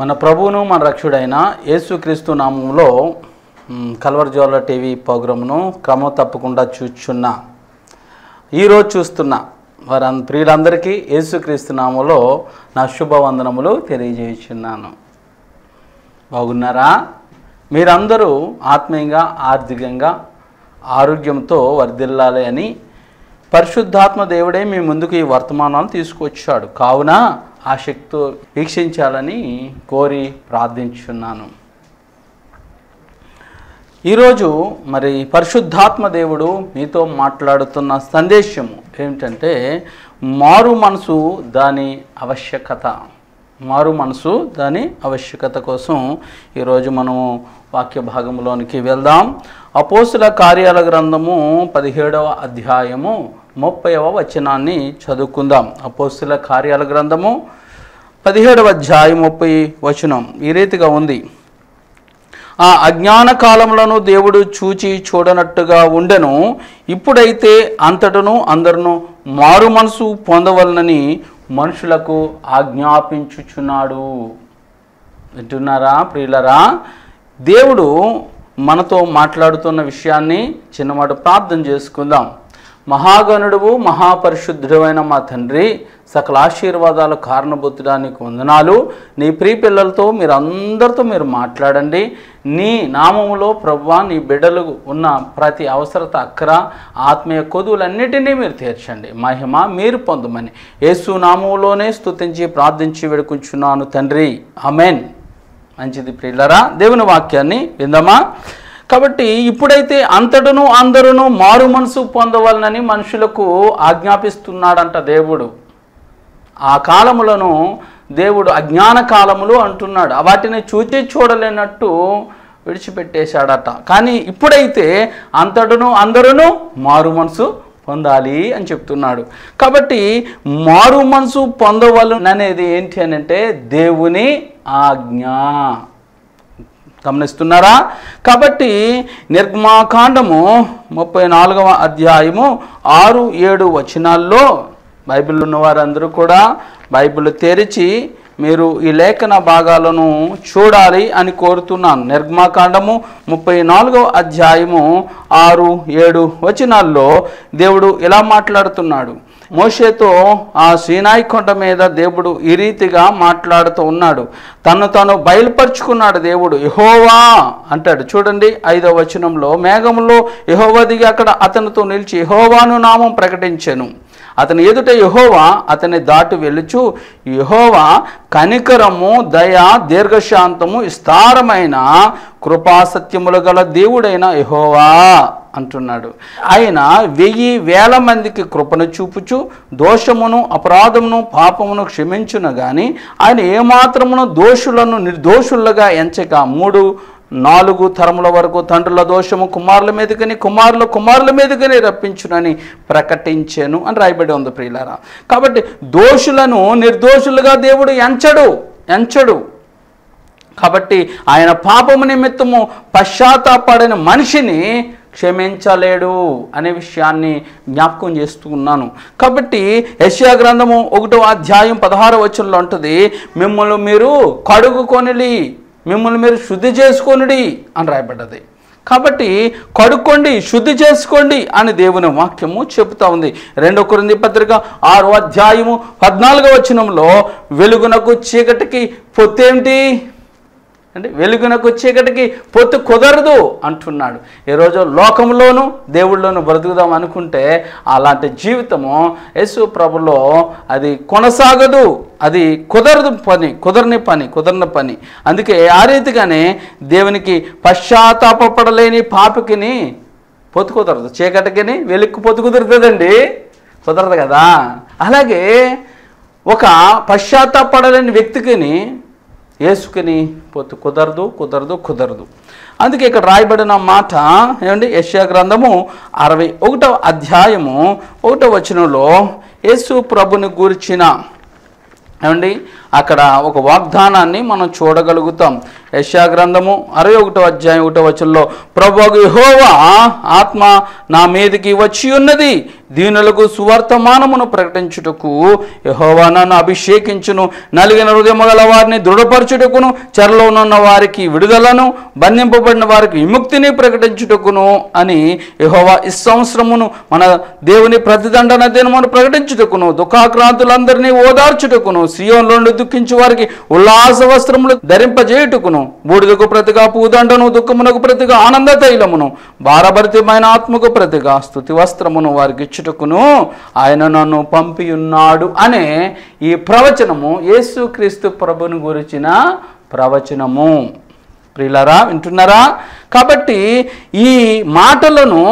మన ప్రభువును మన రక్షుడైన యేసుక్రీస్తు నామంలో కల్వర్ జోల టీవీ ప్రోగ్రామ్ను క్రమం తప్పకుండా చూచున్నా ఈరోజు చూస్తున్న వారి ప్రియులందరికీ యేసుక్రీస్తు నామంలో నా శుభవందనములు తెలియజేస్తున్నాను బాగున్నారా మీరందరూ ఆత్మీయంగా ఆర్థికంగా ఆరోగ్యంతో వర్దిల్లాలి అని పరిశుద్ధాత్మ దేవుడే మీ ముందుకు ఈ వర్తమానాలు తీసుకొచ్చాడు కావున ఆ శక్తితో వీక్షించాలని కోరి ప్రార్థించున్నాను ఈరోజు మరి పరిశుద్ధాత్మ దేవుడు మీతో మాట్లాడుతున్న సందేశము ఏమిటంటే మారు మనసు దాని ఆవశ్యకత మారు మనసు దాని ఆవశ్యకత కోసం ఈరోజు మనము వాక్య భాగంలోనికి వెళ్దాం అపోసుల కార్యాల గ్రంథము పదిహేడవ అధ్యాయము ముప్పైవ వచనాన్ని చదువుకుందాం అపోస్తుల కార్యాల గ్రంథము పదిహేడవ అధ్యాయ ముప్పై వచనం ఈ రీతిగా ఉంది ఆ అజ్ఞాన కాలంలోనూ దేవుడు చూచి చూడనట్టుగా ఉండెను ఇప్పుడైతే అంతటను అందరును మారు మనసు పొందవలనని మనుషులకు ఆజ్ఞాపించుచున్నాడు వింటున్నారా ప్రియులరా దేవుడు మనతో మాట్లాడుతున్న విషయాన్ని చిన్నమాట ప్రార్థన చేసుకుందాం మహాగణుడువు మహాపరిశుద్ధుడైన మా తండ్రి సకల ఆశీర్వాదాలు కారణబుద్ధడానికి వందనాలు నీ ప్రీ పిల్లలతో మీరు అందరితో మీరు మాట్లాడండి నీ నామములో ప్రభా నీ బిడ్డలు ఉన్న ప్రతి అవసరత అక్కర ఆత్మీయ కొదువులన్నిటినీ మీరు తీర్చండి మహిమ మీరు పొందమని యేసు నామములోనే స్తుతించి ప్రార్థించి వేడుకుంటున్నాను తండ్రి అమెన్ మంచిది ప్రియులరా దేవుని వాక్యాన్ని విందమా కాబట్టి ఇప్పుడైతే అంతటను అందరును మారు మనసు పొందవలనని మనుషులకు ఆజ్ఞాపిస్తున్నాడంట దేవుడు ఆ కాలములను దేవుడు అజ్ఞాన కాలములు అంటున్నాడు వాటిని చూచి చూడలేనట్టు విడిచిపెట్టేశాడట కానీ ఇప్పుడైతే అంతటను అందరూ మారు మనసు పొందాలి అని చెప్తున్నాడు కాబట్టి మారు మనసు పొందవలననేది ఏంటి అని అంటే దేవుని ఆజ్ఞ గమనిస్తున్నారా కాబట్టి నిర్మాకాండము ముప్పై నాలుగవ అధ్యాయము ఆరు ఏడు వచనాల్లో బైబిల్ ఉన్నవారందరూ కూడా బైబిల్ తెరిచి మీరు ఈ లేఖన భాగాలను చూడాలి అని కోరుతున్నాను నిర్మాకాండము ముప్పై నాలుగవ అధ్యాయము ఆరు ఏడు వచనాల్లో దేవుడు ఇలా మాట్లాడుతున్నాడు మోషేతో ఆ సీనాయి కొండ మీద దేవుడు ఈ రీతిగా మాట్లాడుతూ ఉన్నాడు తను తను బయలుపరుచుకున్నాడు దేవుడు యహోవా అంటాడు చూడండి ఐదవ వచనంలో మేఘంలో యహోవా దిగి అక్కడ అతనితో నిలిచి యహోవాను నామం ప్రకటించాను అతని ఎదుట యహోవా అతని దాటి వెలుచు యహోవా కనికరము దయ దీర్ఘశాంతము విస్తారమైన కృపాసత్యములు గల దేవుడైన యహోవా అంటున్నాడు ఆయన వెయ్యి వేల మందికి కృపను చూపుచు దోషమును అపరాధమును పాపమును క్షమించును గాని ఆయన ఏమాత్రమును దోషులను నిర్దోషులుగా ఎంచక మూడు నాలుగు తరముల వరకు తండ్రుల దోషము కుమారుల కానీ కుమారుల కుమారుల మీదకని రప్పించునని ప్రకటించాను అని రాయబడి ఉంది ప్రియులారా కాబట్టి దోషులను నిర్దోషులుగా దేవుడు ఎంచడు ఎంచడు కాబట్టి ఆయన పాపము నిమిత్తము పశ్చాత్తాపడిన మనిషిని క్షమించలేడు అనే విషయాన్ని జ్ఞాపకం చేస్తూ ఉన్నాను కాబట్టి యశ్యా గ్రంథము ఒకటో అధ్యాయం పదహారు వచనంలో ఉంటుంది మిమ్మల్ని మీరు కడుగుకొని మిమ్మల్ని మీరు శుద్ధి చేసుకొనిడి అని రాయబడ్డది కాబట్టి కడుక్కోండి శుద్ధి చేసుకోండి అని దేవుని వాక్యము చెబుతూ ఉంది రెండో కొరింది పత్రిక ఆరో అధ్యాయము పద్నాలుగో వచనంలో వెలుగునకు చీకటికి పొత్తేమిటి అంటే వెలుగునకు చీకటికి పొత్తు కుదరదు అంటున్నాడు ఈరోజు లోకంలోనూ దేవుళ్ళోనూ బ్రతుకుదాం అనుకుంటే అలాంటి జీవితము యశు ప్రభులో అది కొనసాగదు అది కుదరదు పని కుదరని పని కుదరని పని అందుకే ఆ రీతిగానే దేవునికి పశ్చాత్తాపడలేని పాపికిని పొత్తు కుదరదు చీకటికిని వెలుక్కు పొత్తు కుదురుతుందండి కుదరదు కదా అలాగే ఒక పశ్చాత్తాపడలేని వ్యక్తికిని ఏసుకుని పోతు కుదరదు కుదరదు కుదరదు అందుకే ఇక్కడ రాయబడిన మాట ఏమండి యష్యా గ్రంథము అరవై ఒకటవ అధ్యాయము ఒకటవ వచనంలో యేసు ప్రభుని గూర్చిన ఏమండి అక్కడ ఒక వాగ్దానాన్ని మనం చూడగలుగుతాం యశా గ్రంథము అరవై ఒకటో అధ్యాయం ఒకటో వచనంలో ప్రభు యహోవా ఆత్మ నా మీదకి వచ్చి ఉన్నది దీనులకు సువర్తమానమును ప్రకటించుటకు యహోవా నన్ను అభిషేకించును నలిగిన హృదయము గల వారిని దృఢపరచుటకును చెరలో ఉన్న వారికి విడుదలను బంధింపబడిన వారికి విముక్తిని ప్రకటించుటకును అని యహోవా ఈ సంవత్సరమును మన దేవుని ప్రతిదండన దినమును ప్రకటించుటకును దుఃఖాక్రాంతులందరినీ ఓదార్చుటకును సియోన్లోండి దుఃఖించు వారికి ఉల్లాస వస్త్రములు ధరింపజేయుటకును బూడిదకు ప్రతిగా పూదండను దుఃఖమునకు ప్రతిగా ఆనంద తైలమును భారభరితమైన ఆత్మకు ప్రతిగా స్థుతి వస్త్రమును వారికి ఇచ్చుటకును ఆయన నన్ను పంపియున్నాడు అనే ఈ ప్రవచనము యేసుక్రీస్తు ప్రభుని గురించిన ప్రవచనము ప్రియులరా వింటున్నారా కాబట్టి ఈ మాటలను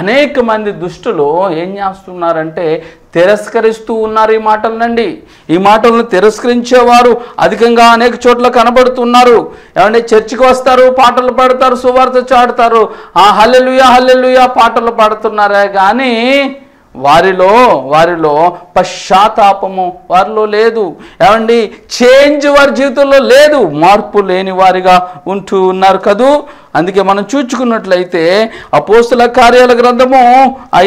అనేక మంది దుష్టులు ఏం చేస్తున్నారంటే తిరస్కరిస్తూ ఉన్నారు ఈ మాటలనండి ఈ మాటలను తిరస్కరించేవారు అధికంగా అనేక చోట్ల కనబడుతున్నారు ఏమంటే చర్చికి వస్తారు పాటలు పాడతారు సువార్త చాడతారు ఆ హల్లెలుయా హల్లెలుయా పాటలు పాడుతున్నారే కానీ వారిలో వారిలో పశ్చాత్తాపము వారిలో లేదు ఏమండి చేంజ్ వారి జీవితంలో లేదు మార్పు లేని వారిగా ఉంటూ ఉన్నారు కదూ అందుకే మనం చూచుకున్నట్లయితే అపోస్తుల కార్యాల గ్రంథము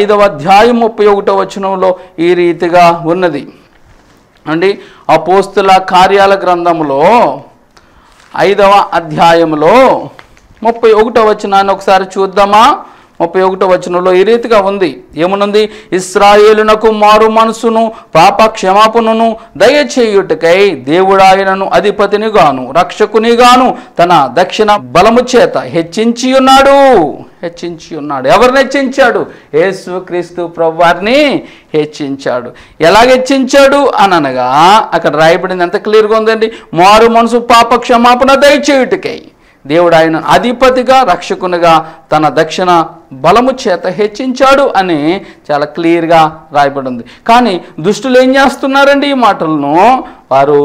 ఐదవ అధ్యాయం ముప్పై ఒకటో వచనంలో ఈ రీతిగా ఉన్నది అండి అపోస్తుల కార్యాల గ్రంథంలో ఐదవ అధ్యాయంలో ముప్పై ఒకటో వచనాన్ని ఒకసారి చూద్దామా ముప్పై ఒకటో వచనంలో ఈ రీతిగా ఉంది ఏమునుంది ఇస్రాయేలునకు మారు మనసును పాప క్షమాపణను దయచేయుటకై దేవుడాయనను రక్షకుని గాను తన దక్షిణ బలము చేత హెచ్చించి ఉన్నాడు హెచ్చించి ఉన్నాడు ఎవరిని హెచ్చించాడు యేసు క్రీస్తు ప్రభువారిని హెచ్చించాడు ఎలా హెచ్చించాడు అని అనగా అక్కడ రాయబడింది ఎంత క్లియర్గా ఉందండి మారు మనసు పాప క్షమాపణ దయచేయుటకై దేవుడు ఆయన అధిపతిగా రక్షకునిగా తన దక్షిణ బలము చేత హెచ్చించాడు అని చాలా క్లియర్గా రాయబడింది కానీ దుష్టులు ఏం చేస్తున్నారండి ఈ మాటలను వారు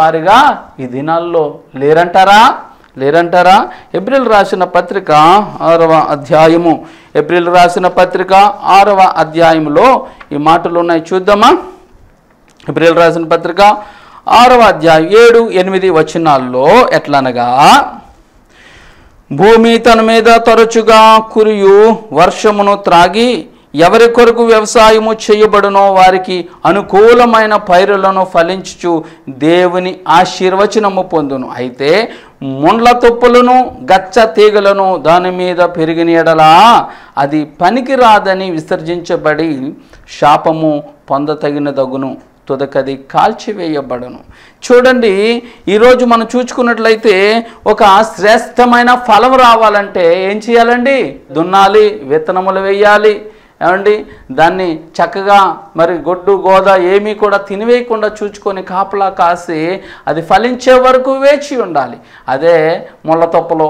వారిగా ఈ దినాల్లో లేరంటారా లేరంటారా ఏప్రిల్ రాసిన పత్రిక ఆరవ అధ్యాయము ఏప్రిల్ రాసిన పత్రిక ఆరవ అధ్యాయంలో ఈ మాటలు ఉన్నాయి చూద్దామా ఏప్రిల్ రాసిన పత్రిక ఆరవ అధ్యాయం ఏడు ఎనిమిది వచనాల్లో ఎట్లనగా భూమి తన మీద తరచుగా కురియు వర్షమును త్రాగి ఎవరి కొరకు వ్యవసాయము చేయబడునో వారికి అనుకూలమైన పైరులను ఫలించుచు దేవుని ఆశీర్వచనము పొందును అయితే ముండ్ల తుప్పులను గచ్చ తీగలను దాని మీద పెరిగిన ఎడలా అది పనికిరాదని విసర్జించబడి శాపము పొందతగిన దగును తుదకది కాల్చివేయబడను చూడండి ఈరోజు మనం చూసుకున్నట్లయితే ఒక శ్రేష్టమైన ఫలం రావాలంటే ఏం చేయాలండి దున్నాలి విత్తనములు వేయాలి ఏమండి దాన్ని చక్కగా మరి గొడ్డు గోద ఏమీ కూడా తినివేయకుండా చూచుకొని కాపలా కాసి అది ఫలించే వరకు వేచి ఉండాలి అదే ముళ్ళ తొప్పలో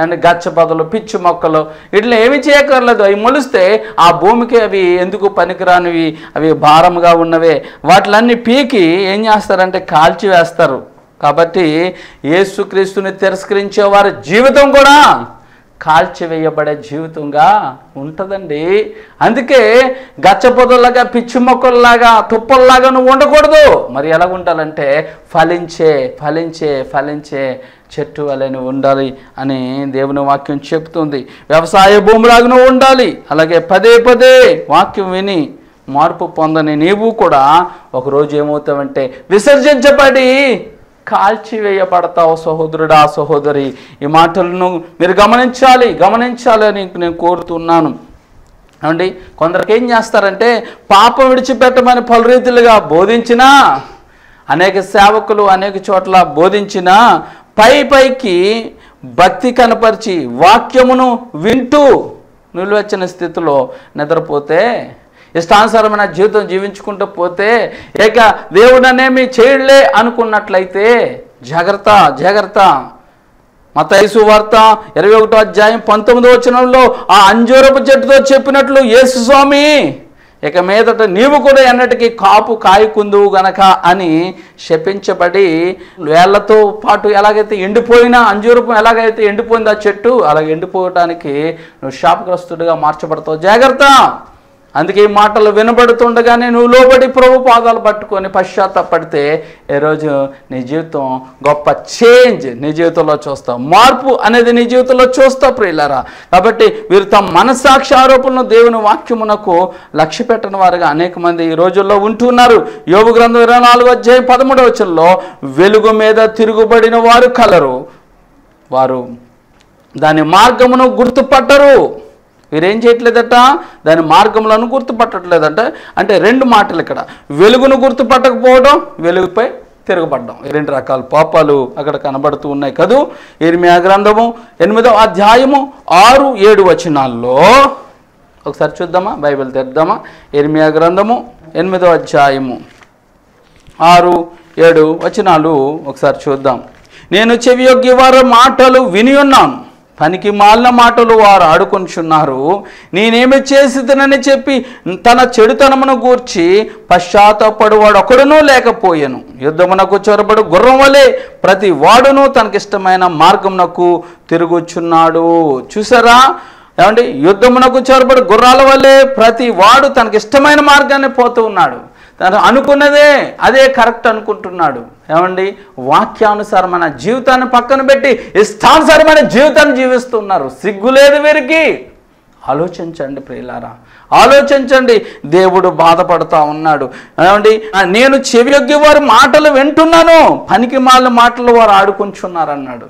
అండ్ గచ్చ పొదలు పిచ్చి మొక్కలు ఇట్లా ఏమి చేయకర్లేదు అవి మొలిస్తే ఆ భూమికి అవి ఎందుకు పనికిరానివి అవి భారంగా ఉన్నవే వాటిలన్నీ పీకి ఏం చేస్తారంటే కాల్చి కాబట్టి యేసుక్రీస్తుని తిరస్కరించే వారి జీవితం కూడా కాల్చివేయబడే జీవితంగా ఉంటుందండి అందుకే పొదల్లాగా పిచ్చి మొక్కల్లాగా తుప్పల్లాగా నువ్వు ఉండకూడదు మరి ఎలా ఉండాలంటే ఫలించే ఫలించే ఫలించే చెట్టు వలె నువ్వు ఉండాలి అని దేవుని వాక్యం చెప్తుంది వ్యవసాయ భూమిలాగా నువ్వు ఉండాలి అలాగే పదే పదే వాక్యం విని మార్పు పొందని నీవు కూడా ఒకరోజు ఏమవుతావంటే విసర్జించబడి కాల్చివేయబడతావు సహోదరుడా సహోదరి ఈ మాటలను మీరు గమనించాలి గమనించాలని నేను కోరుతున్నాను అండి కొందరికి ఏం చేస్తారంటే పాపం విడిచిపెట్టమని పలు రీతులుగా బోధించినా అనేక సేవకులు అనేక చోట్ల బోధించిన పై పైకి భక్తి కనపరిచి వాక్యమును వింటూ నిలువెచ్చని స్థితిలో నిద్రపోతే ఇష్టానుసారమైన జీవితం జీవించుకుంటూ పోతే ఇక దేవుడనేమి చేయలే అనుకున్నట్లయితే జాగ్రత్త జాగ్రత్త యేసు వార్త ఇరవై ఒకటో అధ్యాయం పంతొమ్మిదో వచనంలో ఆ అంజూరపు చెట్టుతో చెప్పినట్లు యేసు స్వామి ఇక మీదట నీవు కూడా ఎన్నటికీ కాపు కాయకుందువు గనక అని శపించబడి వేళ్లతో పాటు ఎలాగైతే ఎండిపోయినా అంజూరపు ఎలాగైతే ఎండిపోయిందో చెట్టు అలాగ ఎండిపోవటానికి నువ్వు శాపగ్రస్తుడిగా మార్చబడతావు జాగ్రత్త అందుకే ఈ మాటలు వినబడుతుండగానే నువ్వు లోబడి ప్రభు పాదాలు పట్టుకొని పశ్చాత్తపడితే ఈరోజు నీ జీవితం గొప్ప చేంజ్ నీ జీవితంలో చూస్తావు మార్పు అనేది నీ జీవితంలో చూస్తావు ప్రియులరా కాబట్టి వీరు తమ మనస్సాక్షి ఆరోపణలు దేవుని వాక్యమునకు లక్ష్య పెట్టని వారుగా అనేక మంది ఈ రోజుల్లో ఉంటున్నారు యోగు గ్రంథం ఇరవై నాలుగు అధ్యాయం పదమూడవ వచ్చంలో వెలుగు మీద తిరుగుబడిన వారు కలరు వారు దాని మార్గమును గుర్తుపట్టరు వీరేం చేయట్లేదట దాని మార్గములను గుర్తుపట్టట్లేదట అంటే రెండు మాటలు ఇక్కడ వెలుగును గుర్తుపట్టకపోవడం వెలుగుపై తిరగబడ్డం రెండు రకాల పాపాలు అక్కడ కనబడుతూ ఉన్నాయి కదూ ఇర్మియా గ్రంథము ఎనిమిదవ అధ్యాయము ఆరు ఏడు వచనాల్లో ఒకసారి చూద్దామా బైబిల్ తెద్దామా ఇర్మియా గ్రంథము ఎనిమిదవ అధ్యాయము ఆరు ఏడు వచనాలు ఒకసారి చూద్దాం నేను చెవియొగ్గి వారి మాటలు విని ఉన్నాను పనికి మాలిన మాటలు వారు ఆడుకొనిచున్నారు నేనేమి చేసిదనని చెప్పి తన చెడుతనమును గూర్చి వాడు ఒకడునూ లేకపోయాను యుద్ధమునకు చొరబడు గుర్రం వలె ప్రతి వాడును తనకిష్టమైన మార్గమునకు తిరుగుచున్నాడు చూసారా ఏమంటే యుద్ధమునకు చొరబడు గుర్రాల వల్లే ప్రతి వాడు తనకిష్టమైన మార్గాన్ని పోతూ ఉన్నాడు తను అనుకున్నదే అదే కరెక్ట్ అనుకుంటున్నాడు ఏమండి వాక్యానుసారమైన జీవితాన్ని పక్కన పెట్టి ఇష్టానుసారమైన జీవితాన్ని జీవిస్తున్నారు సిగ్గులేదు వీరికి ఆలోచించండి ప్రియులారా ఆలోచించండి దేవుడు బాధపడుతూ ఉన్నాడు ఏమండి నేను చెవి వారి మాటలు వింటున్నాను పనికి మాలిన మాటలు వారు ఆడుకుంటున్నారన్నాడు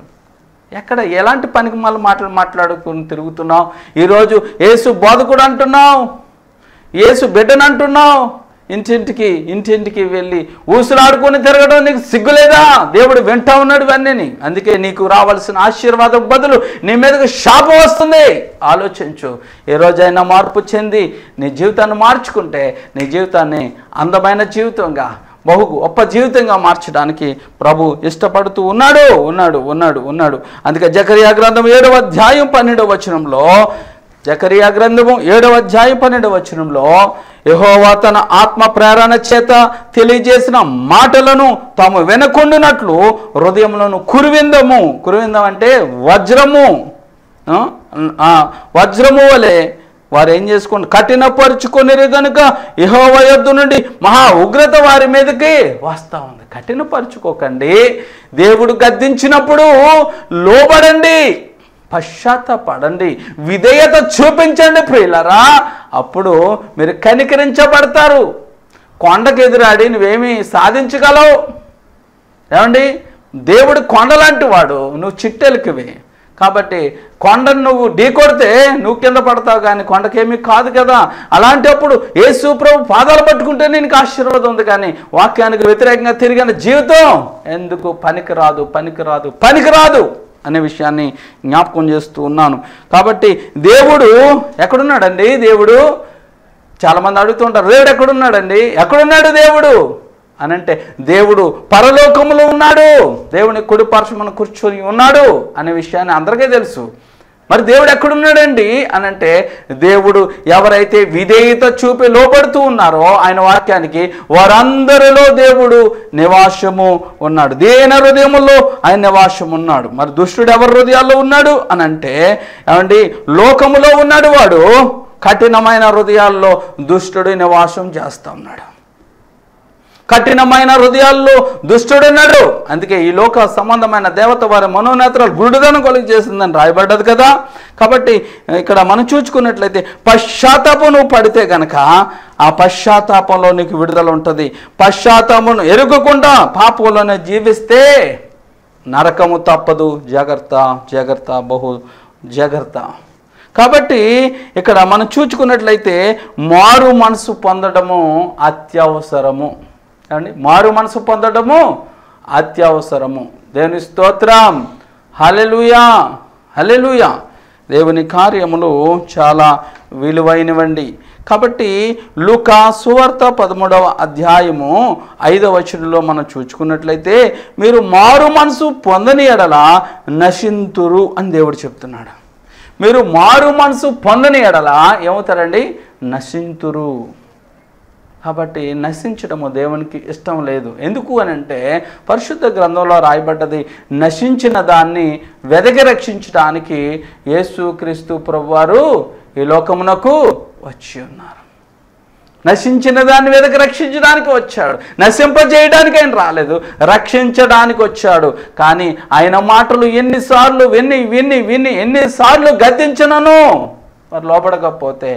ఎక్కడ ఎలాంటి పనికి మాల మాటలు మాట్లాడుకుని తిరుగుతున్నావు ఈరోజు ఏసు బోధకుడు అంటున్నావు ఏసు బిడ్డను అంటున్నావు ఇంటింటికి ఇంటింటికి వెళ్ళి ఊసులాడుకొని తిరగడం నీకు సిగ్గులేదా దేవుడు వెంట ఉన్నాడు ఇవన్నీ అందుకే నీకు రావాల్సిన ఆశీర్వాదం బదులు నీ మీదకు శాపం వస్తుంది ఆలోచించు ఏ రోజైనా మార్పు చెంది నీ జీవితాన్ని మార్చుకుంటే నీ జీవితాన్ని అందమైన జీవితంగా బహు గొప్ప జీవితంగా మార్చడానికి ప్రభు ఇష్టపడుతూ ఉన్నాడు ఉన్నాడు ఉన్నాడు ఉన్నాడు అందుకే జకరియా గ్రంథం ఏడవ అధ్యాయం పన్నెండవ వచనంలో జకరియా గ్రంథము ఏడవ అధ్యాయం పన్నెండవ వచనంలో యహోవా తన ఆత్మ ప్రేరణ చేత తెలియజేసిన మాటలను తాము వెనకొండినట్లు హృదయములను కురివిందము కురివిందం అంటే వజ్రము వజ్రము వలె వారు ఏం చేసుకోండి కఠినపరుచుకునేది కనుక యహోవ యొద్దు నుండి మహా ఉగ్రత వారి మీదకి వస్తూ ఉంది కఠినపరుచుకోకండి దేవుడు గద్దించినప్పుడు లోబడండి పశ్చాత్తపడండి విధేయత చూపించండి ప్రియులరా అప్పుడు మీరు కనికరించబడతారు కొండకు ఎదురాడి నువ్వేమి సాధించగలవు ఏమండి దేవుడు కొండలాంటి వాడు నువ్వు చిట్టెలికివి కాబట్టి కొండను నువ్వు ఢీకొడితే నువ్వు కింద పడతావు కానీ కొండకేమీ కాదు కదా అలాంటప్పుడు ఏ సూప్రభు పాదాలు పట్టుకుంటే నీకు ఆశీర్వాదం ఉంది కానీ వాక్యానికి వ్యతిరేకంగా తిరిగిన జీవితం ఎందుకు పనికిరాదు పనికిరాదు పనికిరాదు అనే విషయాన్ని జ్ఞాపకం చేస్తూ ఉన్నాను కాబట్టి దేవుడు ఎక్కడున్నాడండి దేవుడు చాలామంది అడుగుతూ ఉంటారు దేవుడు ఎక్కడున్నాడండి ఎక్కడున్నాడు దేవుడు అని అంటే దేవుడు పరలోకములో ఉన్నాడు దేవుని కుడి పార్శ్వమును కూర్చొని ఉన్నాడు అనే విషయాన్ని అందరికీ తెలుసు మరి దేవుడు ఎక్కడున్నాడండి అని అంటే దేవుడు ఎవరైతే విధేయత చూపి లోపడుతూ ఉన్నారో ఆయన వాక్యానికి వారందరిలో దేవుడు నివాసము ఉన్నాడు దేని హృదయములో ఆయన నివాసం ఉన్నాడు మరి దుష్టుడు ఎవరి హృదయాల్లో ఉన్నాడు అని అంటే ఏమండి లోకములో ఉన్నాడు వాడు కఠినమైన హృదయాల్లో దుష్టుడు నివాసం చేస్తూ ఉన్నాడు కఠినమైన హృదయాల్లో దుష్టుడున్నాడు అందుకే ఈ లోక సంబంధమైన దేవత వారి మనోనేత్రాలు గురుడుదనం కొలిగి చేసిందని రాయబడ్డది కదా కాబట్టి ఇక్కడ మనం చూచుకున్నట్లయితే పశ్చాత్తాపం నువ్వు పడితే గనక ఆ పశ్చాత్తాపంలో నీకు విడుదల ఉంటుంది పశ్చాత్తాపమును ఎరుగకుండా పాపంలోనే జీవిస్తే నరకము తప్పదు జాగ్రత్త జాగ్రత్త బహు జాగ్రత్త కాబట్టి ఇక్కడ మనం చూచుకున్నట్లయితే మారు మనసు పొందడము అత్యవసరము ఏమండి మారు మనసు పొందడము అత్యవసరము దేవుని స్తోత్రం హలెలుయా హలెలుయా దేవుని కార్యములు చాలా విలువైనవండి కాబట్టి లుకా సువార్త పదమూడవ అధ్యాయము ఐదవ వచనంలో మనం చూచుకున్నట్లయితే మీరు మారు మనసు పొందని ఎడల నశింతురు అని దేవుడు చెప్తున్నాడు మీరు మారు మనసు పొందని ఎడల ఏమవుతారండి నశింతురు కాబట్టి నశించడము దేవునికి ఇష్టం లేదు ఎందుకు అని అంటే పరిశుద్ధ గ్రంథంలో రాయబడ్డది నశించిన దాన్ని వెదగి రక్షించడానికి యేసుక్రీస్తు ప్రభువారు ఈ లోకమునకు వచ్చి ఉన్నారు నశించిన దాన్ని వెదకి రక్షించడానికి వచ్చాడు నశింపజేయడానికి ఆయన రాలేదు రక్షించడానికి వచ్చాడు కానీ ఆయన మాటలు ఎన్నిసార్లు విని విని విని ఎన్నిసార్లు గద్దించినను వారు లోపడకపోతే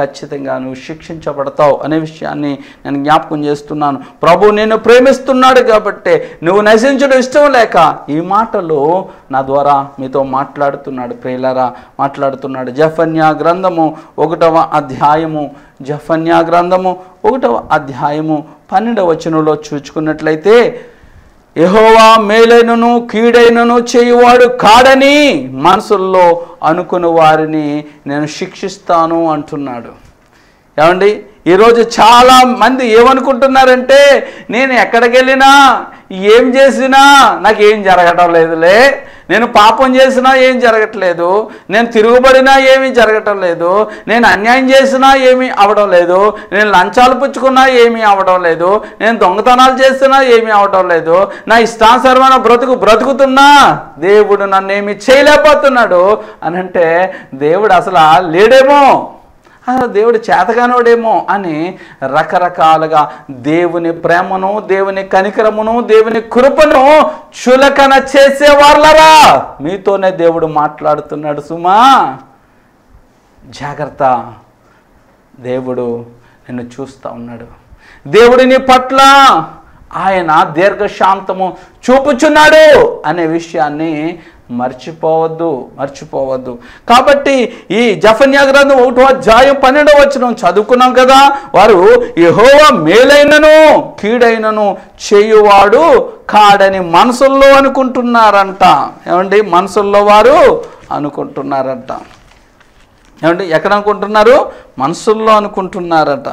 ఖచ్చితంగా నువ్వు శిక్షించబడతావు అనే విషయాన్ని నేను జ్ఞాపకం చేస్తున్నాను ప్రభు నేను ప్రేమిస్తున్నాడు కాబట్టి నువ్వు నశించడం ఇష్టం లేక ఈ మాటలు నా ద్వారా మీతో మాట్లాడుతున్నాడు ప్రేలరా మాట్లాడుతున్నాడు జఫన్యా గ్రంథము ఒకటవ అధ్యాయము జఫన్యా గ్రంథము ఒకటవ అధ్యాయము పన్నెండవ వచనంలో చూచుకున్నట్లయితే యహోవా మేలైనను కీడైనను చేయువాడు కాడని మనసుల్లో అనుకుని వారిని నేను శిక్షిస్తాను అంటున్నాడు ఏమండి ఈరోజు చాలామంది ఏమనుకుంటున్నారంటే నేను ఎక్కడికి వెళ్ళినా ఏం చేసినా నాకేం జరగటం లేదులే నేను పాపం చేసినా ఏం జరగట్లేదు నేను తిరుగుబడినా ఏమీ జరగటం లేదు నేను అన్యాయం చేసినా ఏమీ అవడం లేదు నేను లంచాలు పుచ్చుకున్నా ఏమీ అవడం లేదు నేను దొంగతనాలు చేసినా ఏమీ అవడం లేదు నా ఇష్టానుసరమైన బ్రతుకు బ్రతుకుతున్నా దేవుడు నన్నేమి చేయలేకపోతున్నాడు అని అంటే దేవుడు అసలు లేడేమో దేవుడు చేతగానోడేమో అని రకరకాలుగా దేవుని ప్రేమను దేవుని కనికరమును దేవుని కృపను చులకన చేసేవాళ్ళరా మీతోనే దేవుడు మాట్లాడుతున్నాడు సుమా జాగ్రత్త దేవుడు నిన్ను చూస్తూ ఉన్నాడు దేవుడిని పట్ల ఆయన దీర్ఘశాంతము చూపుచున్నాడు అనే విషయాన్ని మర్చిపోవద్దు మర్చిపోవద్దు కాబట్టి ఈ జఫన్యా గ్రంథం ఒకటో అధ్యాయం పన్నెండవ వచ్చిన చదువుకున్నాం కదా వారు యహోవ మేలైనను కీడైనను చేయువాడు కాడని మనసుల్లో అనుకుంటున్నారంట ఏమండి మనసుల్లో వారు అనుకుంటున్నారంట ఏమండి ఎక్కడ అనుకుంటున్నారు మనసుల్లో అనుకుంటున్నారట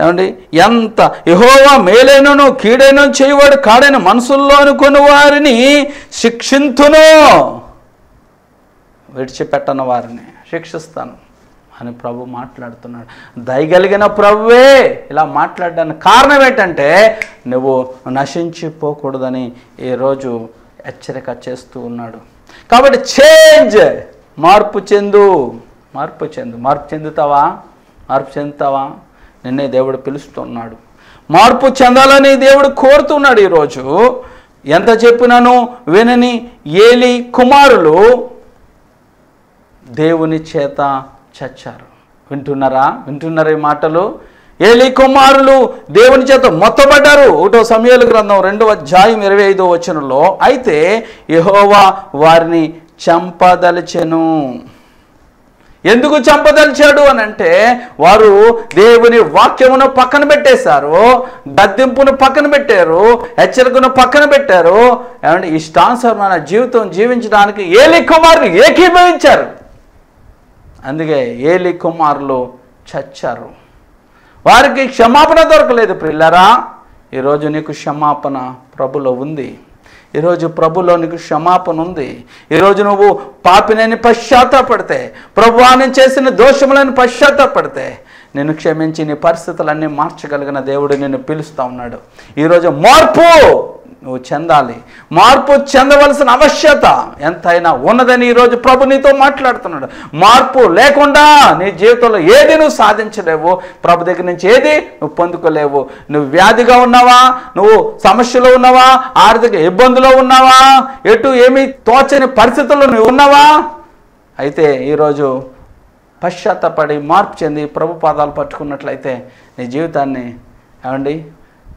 ఏమండి ఎంత యహోవా మేలైనను కీడైన చేయవాడు కాడైన మనసుల్లో అనుకుని వారిని శిక్షింతును విడిచిపెట్టని వారిని శిక్షిస్తాను అని ప్రభు మాట్లాడుతున్నాడు దయగలిగిన ప్రభువే ఇలా మాట్లాడడానికి కారణం ఏంటంటే నువ్వు నశించిపోకూడదని ఈరోజు హెచ్చరిక చేస్తూ ఉన్నాడు కాబట్టి చేంజ్ మార్పు చెందు మార్పు చెందు మార్పు చెందుతావా మార్పు చెందుతావా నిన్నే దేవుడు పిలుస్తున్నాడు మార్పు చెందాలని దేవుడు కోరుతున్నాడు ఈరోజు ఎంత చెప్పినను వినని ఏలి కుమారులు దేవుని చేత చచ్చారు వింటున్నారా వింటున్నారా ఈ మాటలు ఏలి కుమారులు దేవుని చేత మొత్తపడ్డారు ఒకటో సమయాల గ్రంథం రెండవ అధ్యాయం ఇరవై ఐదో వచనంలో అయితే యహోవా వారిని చంపదలచెను ఎందుకు చంపదలిచాడు అని అంటే వారు దేవుని వాక్యమును పక్కన పెట్టేశారు గద్దెంపును పక్కన పెట్టారు హెచ్చరికను పక్కన పెట్టారు ఏమంటే మన జీవితం జీవించడానికి ఏలి కుమారులు ఏకీభవించారు అందుకే ఏలి కుమారులు చచ్చారు వారికి క్షమాపణ దొరకలేదు పిల్లరా ఈరోజు నీకు క్షమాపణ ప్రభులో ఉంది ఈరోజు ప్రభులో నీకు క్షమాపణ ఉంది ఈరోజు నువ్వు పాపినని పశ్చాత్తాపడితే ప్రభువా నేను చేసిన దోషములను పశ్చాత్తాపడితే నేను క్షమించి నీ పరిస్థితులన్నీ మార్చగలిగిన దేవుడు నిన్ను పిలుస్తూ ఉన్నాడు ఈరోజు మార్పు నువ్వు చెందాలి మార్పు చెందవలసిన అవశ్యత ఎంతైనా ఉన్నదని ఈరోజు ప్రభు నీతో మాట్లాడుతున్నాడు మార్పు లేకుండా నీ జీవితంలో ఏది నువ్వు సాధించలేవు ప్రభు దగ్గర నుంచి ఏది నువ్వు పొందుకోలేవు నువ్వు వ్యాధిగా ఉన్నావా నువ్వు సమస్యలో ఉన్నావా ఆర్థిక ఇబ్బందులో ఉన్నావా ఎటు ఏమీ తోచని పరిస్థితుల్లో నువ్వు ఉన్నావా అయితే ఈరోజు పశ్చాత్తపడి మార్పు చెంది ప్రభు పాదాలు పట్టుకున్నట్లయితే నీ జీవితాన్ని ఏమండి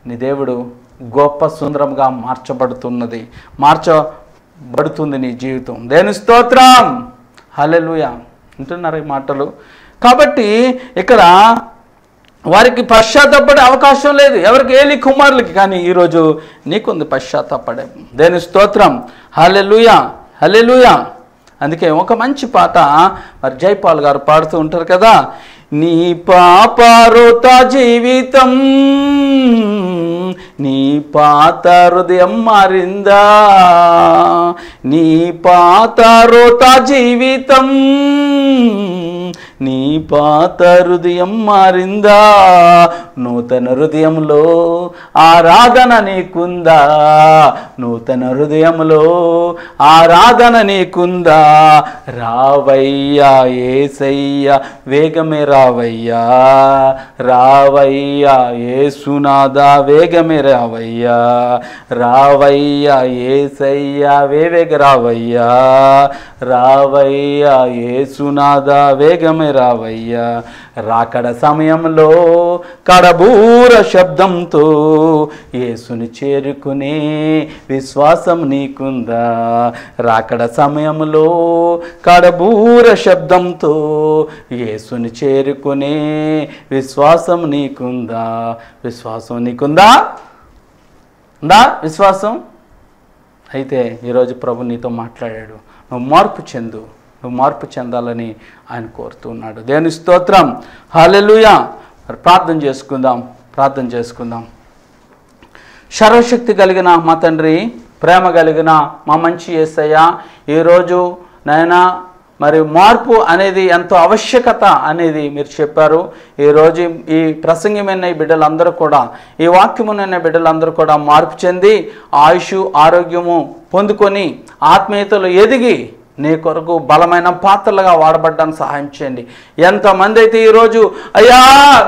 నీ దేవుడు గొప్ప సుందరంగా మార్చబడుతున్నది మార్చబడుతుంది నీ జీవితం దేని స్తోత్రం హలెలుయ వింటున్నారు ఈ మాటలు కాబట్టి ఇక్కడ వారికి పశ్చాత్తపడే అవకాశం లేదు ఎవరికి ఏలి కుమారులకి కానీ ఈరోజు నీకుంది పశ్చాత్తపడే దేని స్తోత్రం హలెలుయ హలెలుయ అందుకే ఒక మంచి పాట మరి జైపాల్ గారు పాడుతూ ఉంటారు కదా నీ పాపారోత జీవితం నీ పాత హృదయం మారిందా నీ పాత రోత జీవితం నీ పాత హృదయం మారిందా నూతన హృదయంలో ఆరాధన నీకుందా నూతన హృదయంలో ఆరాధన నీకుందా రావయ్యా ఏసయ్య వేగమే రావయ్యా రావయ్యా ఏసునాదా వేగమే రావయ్యా రావయ్యా ఏసయ్య వేవేగ రావయ్యా రావయ్యా ఏసునాదా వేగమే రావయ్యా రాకడ సమయంలో కడబూర శబ్దంతో యేసుని చేరుకునే విశ్వాసం నీకుందా రాకడ సమయంలో కడబూర శబ్దంతో యేసుని చేరుకునే విశ్వాసం నీకుందా విశ్వాసం నీకుందా ఉందా విశ్వాసం అయితే ఈరోజు ప్రభు నీతో మాట్లాడాడు నువ్వు మార్పు చెందు మార్పు చెందాలని ఆయన కోరుతున్నాడు దేని స్తోత్రం హాలెలుయ ప్రార్థన చేసుకుందాం ప్రార్థన చేసుకుందాం సర్వశక్తి కలిగిన మా తండ్రి ప్రేమ కలిగిన మా మంచి ఏసయ్య ఈరోజు నైనా మరి మార్పు అనేది ఎంతో ఆవశ్యకత అనేది మీరు చెప్పారు ఈరోజు ఈ ప్రసంగమైన ఈ బిడ్డలందరూ కూడా ఈ వాక్యమునైన బిడ్డలందరూ కూడా మార్పు చెంది ఆయుష్ ఆరోగ్యము పొందుకొని ఆత్మీయతలు ఎదిగి నీ కొరకు బలమైన పాత్రలుగా వాడబడ్డానికి సహాయం చేయండి ఎంతమంది అయితే ఈరోజు అయ్యా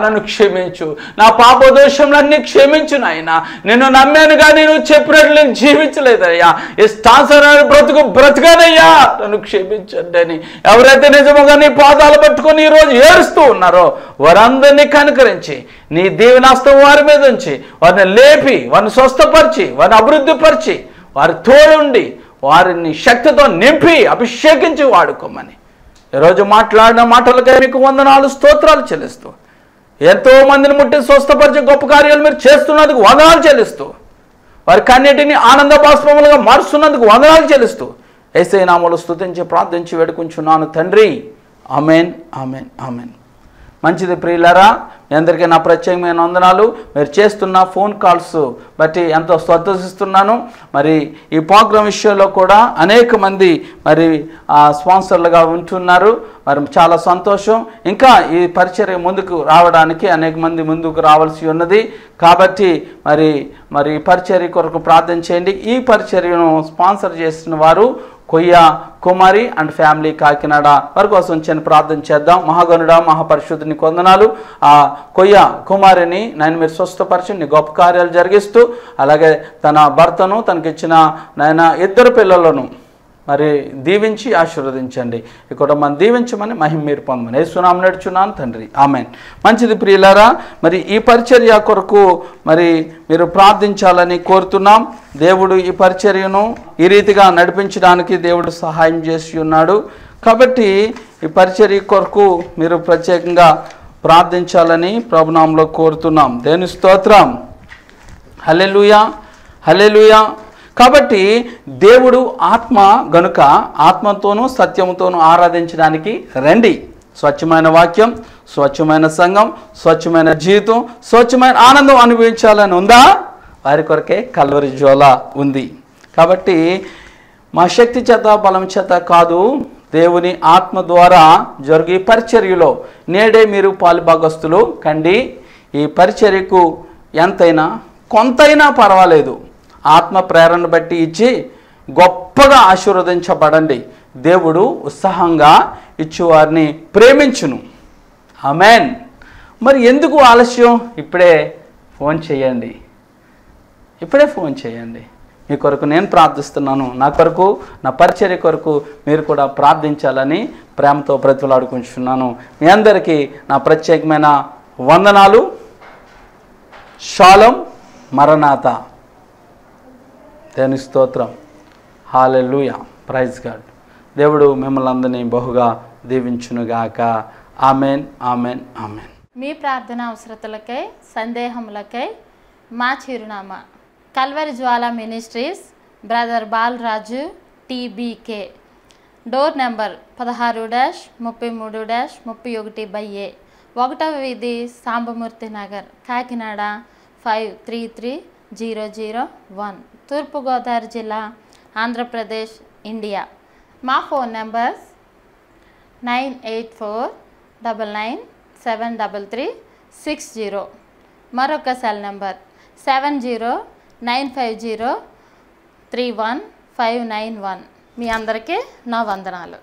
నన్ను క్షమించు నా పాపదోషంలన్నీ క్షమించు నాయన నిన్ను నమ్మాను కానీ నువ్వు చెప్పినట్టు నేను జీవించలేదు అయ్యా ఈ ఇష్టాసరాలు బ్రతుకు బ్రతకానయ్యా నన్ను క్షమించండి అని ఎవరైతే నిజముగా నీ పాదాలు పట్టుకొని ఈరోజు ఏడుస్తూ ఉన్నారో వారందరినీ కనుకరించి నీ దీవినాస్తం వారి మీద ఉంచి వారిని లేపి వారిని స్వస్థపరిచి వారిని అభివృద్ధిపరిచి వారి తోడుండి వారిని శక్తితో నింపి అభిషేకించి వాడుకోమని ఈరోజు మాట్లాడిన మాటలకై మీకు వందనాలు స్తోత్రాలు చెల్లిస్తూ ఎంతో మందిని ముట్టి స్వస్థపరిచే గొప్ప కార్యాలు మీరు చేస్తున్నందుకు వందనాలు చెల్లిస్తూ వారి కన్నిటిని ఆనంద బాష్పములుగా మారుస్తున్నందుకు వందనాలు చెల్లిస్తూ ఏసై స్థుతించి ప్రార్థించి వేడుకుంటున్నాను తండ్రి అమెన్ అమెన్ అమెన్ మంచిది ప్రియులరా మీ అందరికీ నా ప్రత్యేకమైన వందనాలు మీరు చేస్తున్న ఫోన్ కాల్స్ బట్టి ఎంతో సంతోషిస్తున్నాను మరి ఈ ప్రోగ్రామ్ విషయంలో కూడా అనేక మంది మరి స్పాన్సర్లుగా ఉంటున్నారు మరి చాలా సంతోషం ఇంకా ఈ పరిచర్య ముందుకు రావడానికి అనేక మంది ముందుకు రావాల్సి ఉన్నది కాబట్టి మరి మరి పరిచర్య కొరకు ప్రార్థన చేయండి ఈ పరిచర్యను స్పాన్సర్ చేసిన వారు కొయ్య కుమారి అండ్ ఫ్యామిలీ కాకినాడ వారి కోసం వచ్చాను ప్రార్థన చేద్దాం మహాగనుడ మహాపరిశుద్ధిని కొందనాలు ఆ కొయ్య కుమారిని నేను మీరు స్వస్థపరిచి నీ గొప్ప కార్యాలు జరిగిస్తూ అలాగే తన భర్తను తనకిచ్చిన నాయన ఇద్దరు పిల్లలను మరి దీవించి ఆశీర్వదించండి ఇక్కడ మనం దీవించమని మహిమ మీరు పొందమని యేసునామం నడుచున్నాను తండ్రి ఆమెన్ మంచిది ప్రియులారా మరి ఈ పరిచర్య కొరకు మరి మీరు ప్రార్థించాలని కోరుతున్నాం దేవుడు ఈ పరిచర్యను ఈ రీతిగా నడిపించడానికి దేవుడు సహాయం చేసి ఉన్నాడు కాబట్టి ఈ పరిచర్య కొరకు మీరు ప్రత్యేకంగా ప్రార్థించాలని ప్రభునామంలో కోరుతున్నాం దేని స్తోత్రం హలెలుయా హలెలుయా కాబట్టి దేవుడు ఆత్మ గనుక ఆత్మతోనూ సత్యంతోనూ ఆరాధించడానికి రండి స్వచ్ఛమైన వాక్యం స్వచ్ఛమైన సంఘం స్వచ్ఛమైన జీవితం స్వచ్ఛమైన ఆనందం అనుభవించాలని ఉందా వారి కొరకే కల్వరి జోల ఉంది కాబట్టి మా శక్తి చేత బలం చేత కాదు దేవుని ఆత్మ ద్వారా జరిగే పరిచర్యలో నేడే మీరు భాగస్తులు కండి ఈ పరిచర్యకు ఎంతైనా కొంతైనా పర్వాలేదు ఆత్మ ప్రేరణ బట్టి ఇచ్చి గొప్పగా ఆశీర్వదించబడండి దేవుడు ఉత్సాహంగా ఇచ్చేవారిని ప్రేమించును అమెన్ మరి ఎందుకు ఆలస్యం ఇప్పుడే ఫోన్ చేయండి ఇప్పుడే ఫోన్ చేయండి మీ కొరకు నేను ప్రార్థిస్తున్నాను నా కొరకు నా పరిచర్య కొరకు మీరు కూడా ప్రార్థించాలని ప్రేమతో బ్రతులాడుకుంటున్నాను మీ అందరికీ నా ప్రత్యేకమైన వందనాలు శాలం మరణాత దేని స్తోత్రం హాలెలుయ ప్రైజ్ గాడ్ దేవుడు మిమ్మల్ని అందరినీ బహుగా దీవించునుగాక ఆమెన్ ఆమెన్ ఆమెన్ మీ ప్రార్థన అవసరతలకై సందేహములకై మా చిరునామా Calvary Jwala ministries brother Balaraju T B K door number పదహారు డాష్ ముప్పై మూడు డాష్ ముప్పై ఒకటి బై ఏ ఒకటవ వీధి Sambamurthy Nagar Kakinada five three three zero zero one Turpugodavari జిల్లా ఆంధ్రప్రదేశ్ ఇండియా మా phone numbers nine eight four double nine seven double three six zero మరొక cell number seven zero nine five zero three one five nine one మీ అందరికీ నా వందనాలు